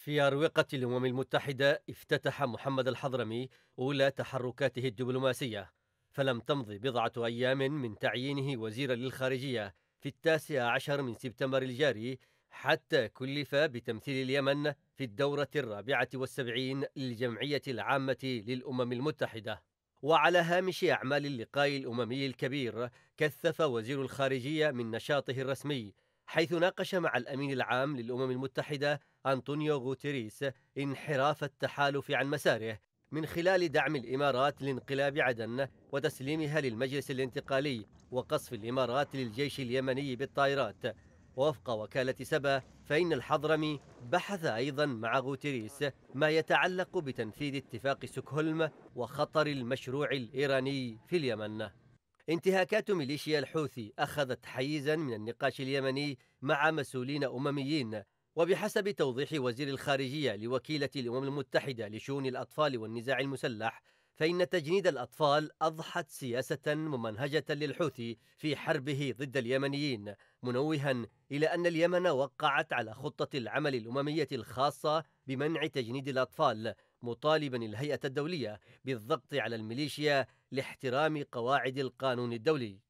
في أروقة الأمم المتحدة افتتح محمد الحضرمي أولى تحركاته الدبلوماسية فلم تمض بضعة أيام من تعيينه وزيرا للخارجية في التاسع عشر من سبتمبر الجاري حتى كلف بتمثيل اليمن في الدورة الرابعة والسبعين للجمعية العامة للأمم المتحدة وعلى هامش أعمال اللقاء الأممي الكبير كثف وزير الخارجية من نشاطه الرسمي حيث ناقش مع الأمين العام للأمم المتحدة أنطونيو غوتيريس انحراف التحالف عن مساره من خلال دعم الإمارات لانقلاب عدن وتسليمها للمجلس الانتقالي وقصف الإمارات للجيش اليمني بالطائرات ووفق وكالة سبا فإن الحضرمي بحث أيضا مع غوتيريس ما يتعلق بتنفيذ اتفاق سكهولم وخطر المشروع الإيراني في اليمن انتهاكات ميليشيا الحوثي أخذت حيزا من النقاش اليمني مع مسؤولين أمميين وبحسب توضيح وزير الخارجية لوكيلة الأمم المتحدة لشؤون الأطفال والنزاع المسلح فإن تجنيد الأطفال أضحت سياسة ممنهجة للحوثي في حربه ضد اليمنيين منوها إلى أن اليمن وقعت على خطة العمل الأممية الخاصة بمنع تجنيد الأطفال مطالبا الهيئة الدولية بالضغط على الميليشيا لاحترام قواعد القانون الدولي.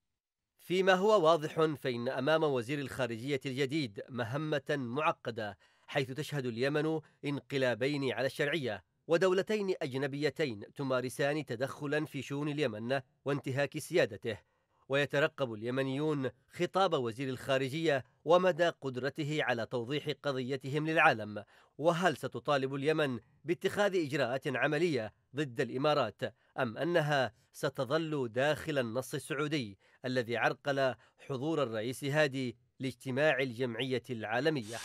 فيما هو واضح فإن أمام وزير الخارجية الجديد مهمة معقدة حيث تشهد اليمن انقلابين على الشرعية ودولتين أجنبيتين تمارسان تدخلا في شؤون اليمن وانتهاك سيادته ويترقب اليمنيون خطاب وزير الخارجية ومدى قدرته على توضيح قضيتهم للعالم وهل ستطالب اليمن باتخاذ إجراءات عملية ضد الإمارات أم أنها ستظل داخل النص السعودي الذي عرقل حضور الرئيس هادي لاجتماع الجمعية العالمية